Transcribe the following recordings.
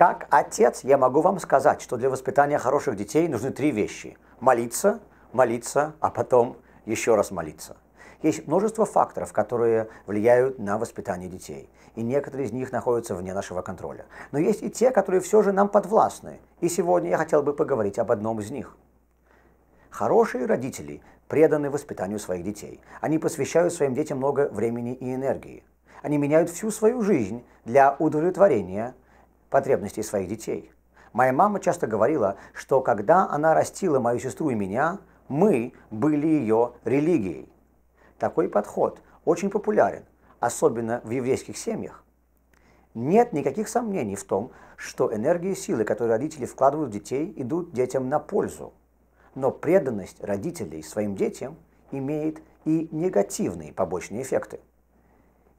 Как отец я могу вам сказать, что для воспитания хороших детей нужны три вещи. Молиться, молиться, а потом еще раз молиться. Есть множество факторов, которые влияют на воспитание детей. И некоторые из них находятся вне нашего контроля. Но есть и те, которые все же нам подвластны. И сегодня я хотел бы поговорить об одном из них. Хорошие родители преданы воспитанию своих детей. Они посвящают своим детям много времени и энергии. Они меняют всю свою жизнь для удовлетворения потребностей своих детей. Моя мама часто говорила, что когда она растила мою сестру и меня, мы были ее религией. Такой подход очень популярен, особенно в еврейских семьях. Нет никаких сомнений в том, что энергии и силы, которые родители вкладывают в детей, идут детям на пользу. Но преданность родителей своим детям имеет и негативные побочные эффекты.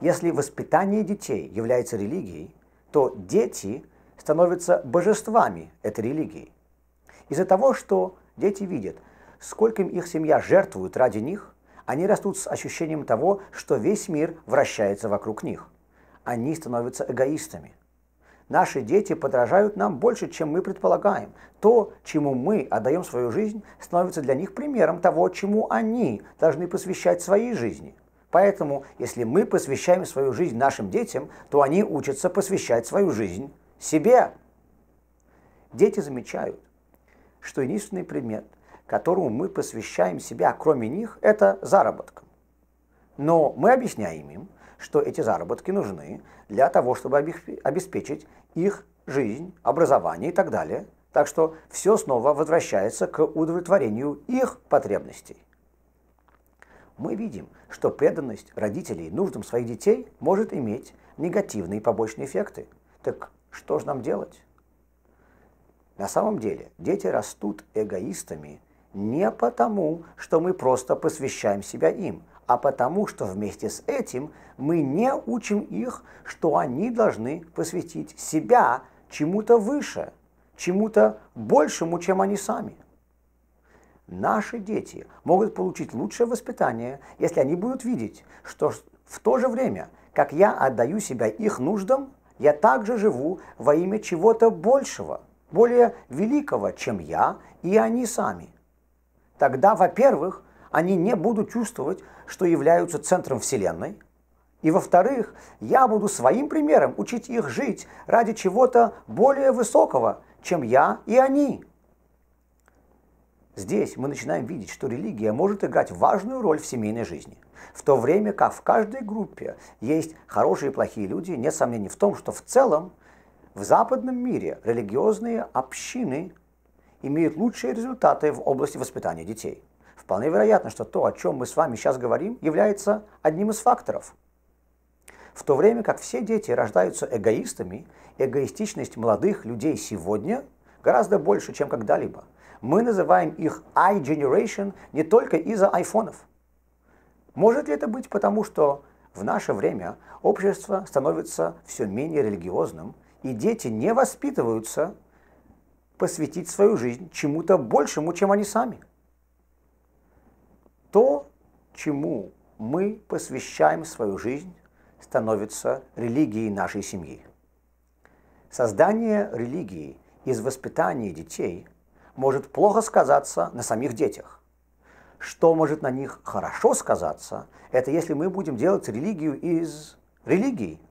Если воспитание детей является религией, то дети становятся божествами этой религии. Из-за того, что дети видят, сколько их семья жертвует ради них, они растут с ощущением того, что весь мир вращается вокруг них. Они становятся эгоистами. Наши дети подражают нам больше, чем мы предполагаем. То, чему мы отдаем свою жизнь, становится для них примером того, чему они должны посвящать своей жизни – Поэтому, если мы посвящаем свою жизнь нашим детям, то они учатся посвящать свою жизнь себе. Дети замечают, что единственный предмет, которому мы посвящаем себя, кроме них, это заработкам. Но мы объясняем им, что эти заработки нужны для того, чтобы обеспечить их жизнь, образование и так далее. Так что все снова возвращается к удовлетворению их потребностей мы видим, что преданность родителей нуждам своих детей может иметь негативные побочные эффекты. Так что же нам делать? На самом деле дети растут эгоистами не потому, что мы просто посвящаем себя им, а потому, что вместе с этим мы не учим их, что они должны посвятить себя чему-то выше, чему-то большему, чем они сами. Наши дети могут получить лучшее воспитание, если они будут видеть, что в то же время, как я отдаю себя их нуждам, я также живу во имя чего-то большего, более великого, чем я и они сами. Тогда, во-первых, они не будут чувствовать, что являются центром Вселенной, и во-вторых, я буду своим примером учить их жить ради чего-то более высокого, чем я и они. Здесь мы начинаем видеть, что религия может играть важную роль в семейной жизни. В то время как в каждой группе есть хорошие и плохие люди, нет сомнений в том, что в целом в западном мире религиозные общины имеют лучшие результаты в области воспитания детей. Вполне вероятно, что то, о чем мы с вами сейчас говорим, является одним из факторов. В то время как все дети рождаются эгоистами, эгоистичность молодых людей сегодня гораздо больше, чем когда-либо – мы называем их i-generation не только из-за айфонов. Может ли это быть потому, что в наше время общество становится все менее религиозным, и дети не воспитываются посвятить свою жизнь чему-то большему, чем они сами? То, чему мы посвящаем свою жизнь, становится религией нашей семьи. Создание религии из воспитания детей – может плохо сказаться на самих детях. Что может на них хорошо сказаться, это если мы будем делать религию из религии,